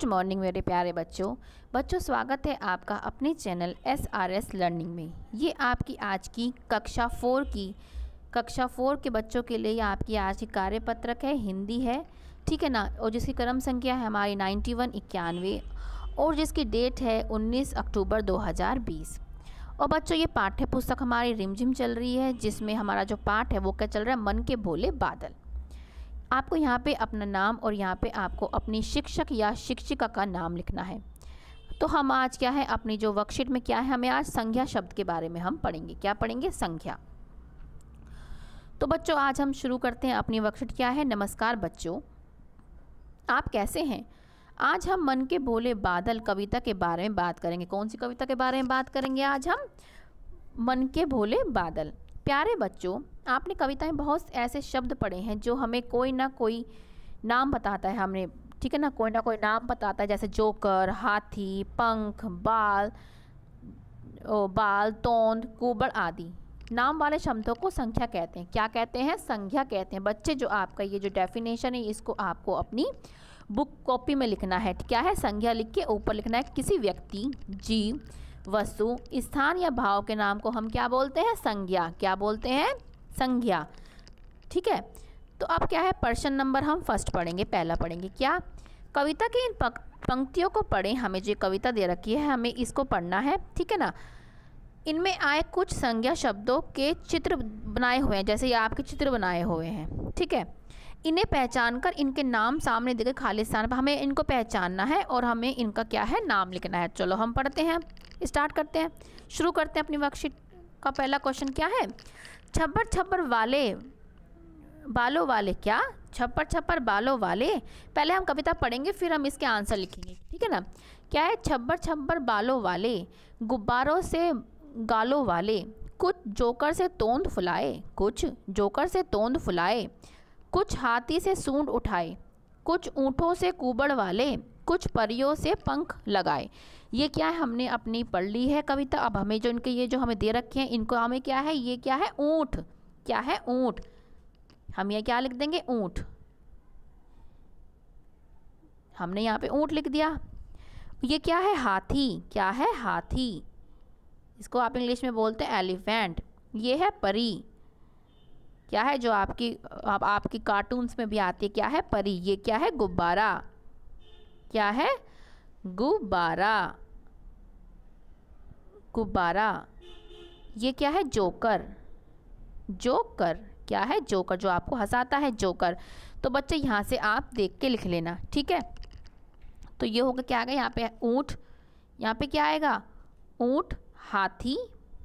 good morning मेरे प्यारे बच्चों बच्चों स्वागत है आपका अपने channel S R S learning में ये आपकी आज की कक्षा फोर की कक्षा फोर के बच्चों के लिए आपकी आज की कार्यपत्रक है हिंदी है ठीक है ना और जिसकी क्रम संख्या है हमारी नाइन्टी वन इक्यानवे और जिसकी डेट है उन्नीस अक्टूबर दो हज़ार बीस और बच्चों ये पाठ्य पुस्तक हमारी रिमझिम चल रही है जिसमें हमारा जो पाठ है वो क्या चल रहा है मन के भोले बादल आपको यहाँ पे अपना नाम और यहाँ पे आपको अपनी शिक्षक या शिक्षिका का नाम लिखना है तो हम आज क्या है अपनी जो वर्कशीट में क्या है हमें आज संख्या शब्द के बारे में हम पढ़ेंगे क्या पढ़ेंगे संख्या तो बच्चों आज हम शुरू करते हैं अपनी वर्कशीट क्या है नमस्कार बच्चों आप कैसे हैं आज हम मन के भोले बादल कविता के बारे में बात करेंगे कौन सी कविता के बारे में बात करेंगे आज हम मन के भोले बादल प्यारे बच्चों आपने कविताएं बहुत ऐसे शब्द पढ़े हैं जो हमें कोई ना कोई नाम बताता है हमने ठीक है ना कोई ना कोई नाम बताता है जैसे जोकर हाथी पंख बाल ओ, बाल तोंद कुबड़ आदि नाम वाले शब्दों को संख्या कहते हैं क्या कहते हैं संख्या कहते हैं बच्चे जो आपका ये जो डेफिनेशन है इसको आपको अपनी बुक कॉपी में लिखना है क्या है संज्ञा लिख के ऊपर लिखना है किसी व्यक्ति जीव वस्तु स्थान या भाव के नाम को हम क्या बोलते हैं संज्ञा क्या बोलते हैं संज्ञा ठीक है तो अब क्या है प्रश्न नंबर हम फर्स्ट पढ़ेंगे पहला पढ़ेंगे क्या कविता की इन पंक्तियों को पढ़ें हमें जो कविता दे रखी है हमें इसको पढ़ना है ठीक है ना इनमें आए कुछ संज्ञा शब्दों के चित्र बनाए हुए हैं जैसे ये आपके चित्र बनाए हुए हैं ठीक है इन्हें पहचान कर इनके नाम सामने देकर खाली स्थान पर हमें इनको पहचानना है और हमें इनका क्या है नाम लिखना है चलो हम पढ़ते हैं स्टार्ट करते हैं शुरू करते हैं अपनी वर्कशीट का पहला क्वेश्चन क्या है छप्पर छप्पर वाले बालों वाले क्या छप्पर छप्पर बालों वाले पहले हम कविता पढ़ेंगे फिर हम इसके आंसर लिखेंगे ठीक है ना क्या है छप्पर छप्पर बालों वाले गुब्बारों से गालों वाले कुछ जोकर से तोंद फुलाए कुछ जोकर से तोंद फुलाए कुछ हाथी से सूंड उठाए कुछ ऊँटों से कुबड़ वाले कुछ परियों से पंख लगाए ये क्या है हमने अपनी पढ़ ली है कविता अब हमें जो इनके ये जो हमें दे रखे हैं इनको हमें क्या है ये क्या है ऊँट क्या है ऊँट हम ये क्या लिख देंगे ऊँट हमने यहाँ पे ऊँट लिख दिया ये क्या है हाथी क्या है हाथी इसको आप इंग्लिश में बोलते हैं एलिफेंट ये है परी क्या है जो आपकी आप, आपकी कार्टून्स में भी आती है क्या है परी ये क्या है गुब्बारा क्या है गुब्बारा गुब्बारा ये क्या है जोकर जोकर क्या है जोकर जो आपको हंसाता है जोकर तो बच्चे यहाँ से आप देख के लिख लेना ठीक है तो ये होगा क्या आएगा यहाँ पे ऊँट यहाँ पे क्या आएगा ऊँट हाथी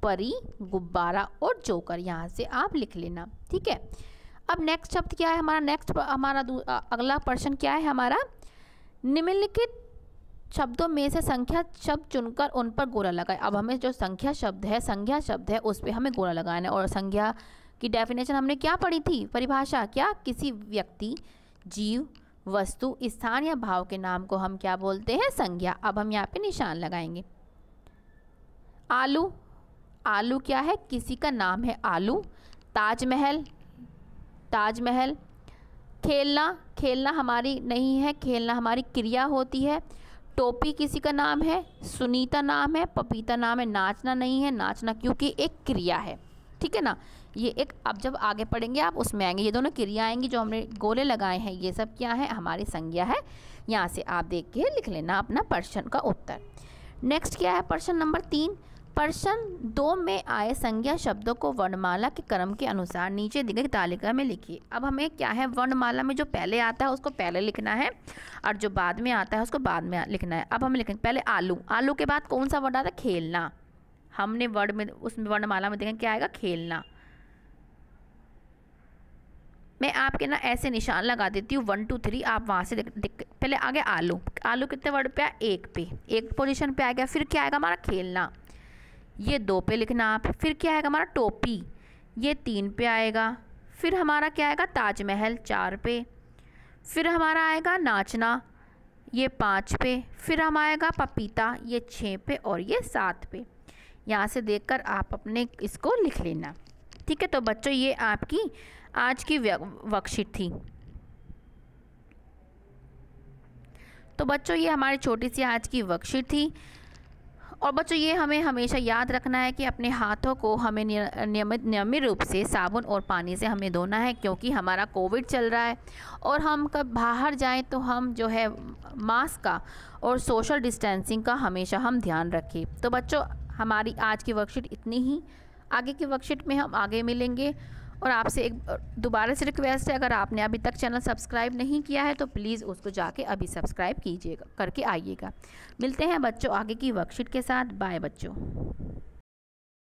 परी गुब्बारा और जोकर यहाँ से आप लिख लेना ठीक है अब नेक्स्ट शब्द क्या है हमारा नेक्स्ट हमारा अगला प्रश्न क्या है हमारा निम्नलिखित शब्दों में से संख्या शब्द चुनकर उन पर गोला लगाए अब हमें जो संख्या शब्द है संख्या शब्द है उस पर हमें गोला लगाना है और संख्या की डेफिनेशन हमने क्या पढ़ी थी परिभाषा क्या किसी व्यक्ति जीव वस्तु स्थान या भाव के नाम को हम क्या बोलते हैं संज्ञा अब हम यहाँ पे निशान लगाएंगे आलू आलू क्या है किसी का नाम है आलू ताजमहल ताजमहल खेलना खेलना हमारी नहीं है खेलना हमारी क्रिया होती है टोपी किसी का नाम है सुनीता नाम है पपीता नाम है नाचना नहीं है नाचना क्योंकि एक क्रिया है ठीक है ना ये एक अब जब आगे पढ़ेंगे आप उसमें आएंगे ये दोनों क्रिया आएंगी जो हमने गोले लगाए हैं ये सब क्या है हमारी संज्ञा है यहाँ से आप देख के लिख लेना अपना प्रश्न का उत्तर नेक्स्ट क्या है प्रश्न नंबर तीन प्रश्न दो में आए संज्ञा शब्दों को वर्णमाला के क्रम के अनुसार नीचे दी गई तालिका में लिखिए अब हमें क्या है वर्णमाला में जो पहले आता है उसको पहले लिखना है और जो बाद में आता है उसको बाद में लिखना है अब हम लिखेंगे पहले आलू आलू के बाद कौन सा वर्ड आता है खेलना हमने वर्ड में उस वर्णमाला में देखें क्या आएगा खेलना मैं आपके ना ऐसे निशान लगा देती हूँ वन टू थ्री आप वहाँ से देख, पहले आ गया आलू आलू कितने वर्ड पे आया एक पे एक पोजीशन पे आ गया फिर क्या आएगा हमारा खेलना ये दो पे लिखना आप फिर क्या आएगा हमारा टोपी ये तीन पे आएगा फिर हमारा क्या आएगा ताजमहल चार पे फिर हमारा आएगा नाचना ये पाँच पे फिर हम आएगा पपीता ये छः पे और ये सात पे यहाँ से देखकर आप अपने इसको लिख लेना ठीक है तो बच्चों ये आपकी आज की वर्कशीट थी तो बच्चों ये हमारी छोटी सी आज की वर्कशीट थी और बच्चों ये हमें हमेशा याद रखना है कि अपने हाथों को हमें नियमित नियमित रूप से साबुन और पानी से हमें धोना है क्योंकि हमारा कोविड चल रहा है और हम कब बाहर जाएं तो हम जो है मास्क का और सोशल डिस्टेंसिंग का हमेशा हम ध्यान रखें तो बच्चों हमारी आज की वर्कशीट इतनी ही आगे की वर्कशीट में हम आगे मिलेंगे और आपसे एक दोबारा से रिक्वेस्ट है अगर आपने अभी तक चैनल सब्सक्राइब नहीं किया है तो प्लीज़ उसको जाके अभी सब्सक्राइब कीजिएगा करके आइएगा मिलते हैं बच्चों आगे की वर्कशीट के साथ बाय बच्चों